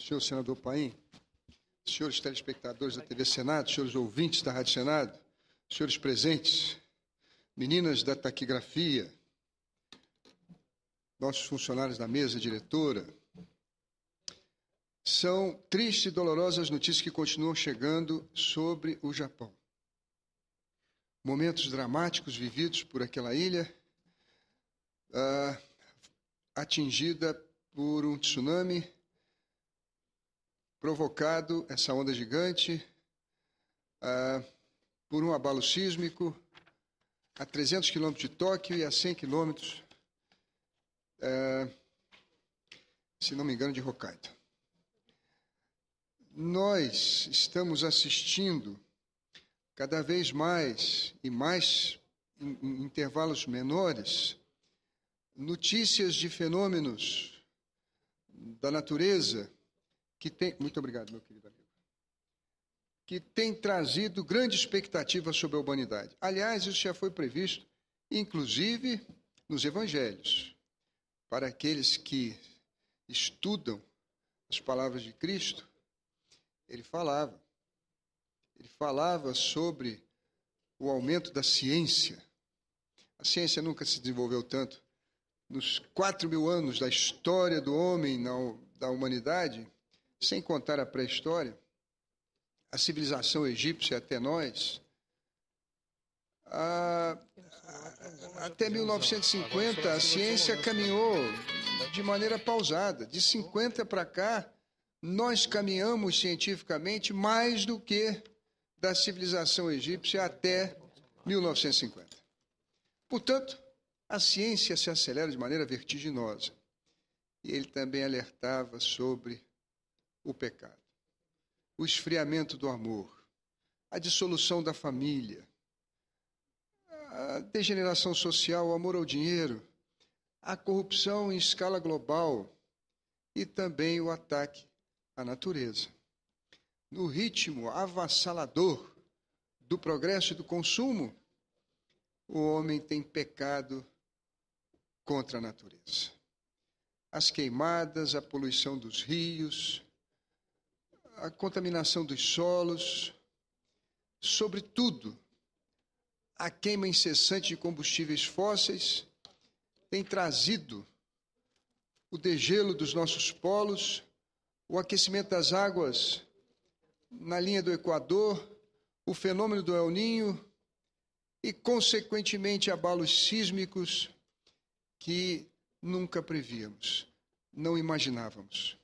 senhor senador Paim, senhores telespectadores da TV Senado, senhores ouvintes da Rádio Senado, senhores presentes, meninas da taquigrafia, nossos funcionários da mesa diretora, são tristes e dolorosas notícias que continuam chegando sobre o Japão. Momentos dramáticos vividos por aquela ilha, uh, atingida por um tsunami provocado essa onda gigante ah, por um abalo sísmico a 300 quilômetros de Tóquio e a 100 quilômetros, ah, se não me engano, de Hokkaido. Nós estamos assistindo cada vez mais e mais em intervalos menores notícias de fenômenos da natureza que tem. Muito obrigado, meu querido amigo. Que tem trazido grande expectativa sobre a humanidade. Aliás, isso já foi previsto, inclusive, nos evangelhos. Para aqueles que estudam as palavras de Cristo, ele falava. Ele falava sobre o aumento da ciência. A ciência nunca se desenvolveu tanto. Nos quatro mil anos da história do homem, na, da humanidade, sem contar a pré-história, a civilização egípcia até nós, a, a, até 1950 a ciência caminhou de maneira pausada. De 50 para cá, nós caminhamos cientificamente mais do que da civilização egípcia até 1950. Portanto, a ciência se acelera de maneira vertiginosa. E ele também alertava sobre o pecado, o esfriamento do amor, a dissolução da família, a degeneração social, o amor ao dinheiro, a corrupção em escala global e também o ataque à natureza. No ritmo avassalador do progresso e do consumo, o homem tem pecado contra a natureza. As queimadas, a poluição dos rios, a contaminação dos solos, sobretudo a queima incessante de combustíveis fósseis, tem trazido o degelo dos nossos polos, o aquecimento das águas na linha do Equador, o fenômeno do El Ninho e, consequentemente, abalos sísmicos que nunca prevíamos, não imaginávamos.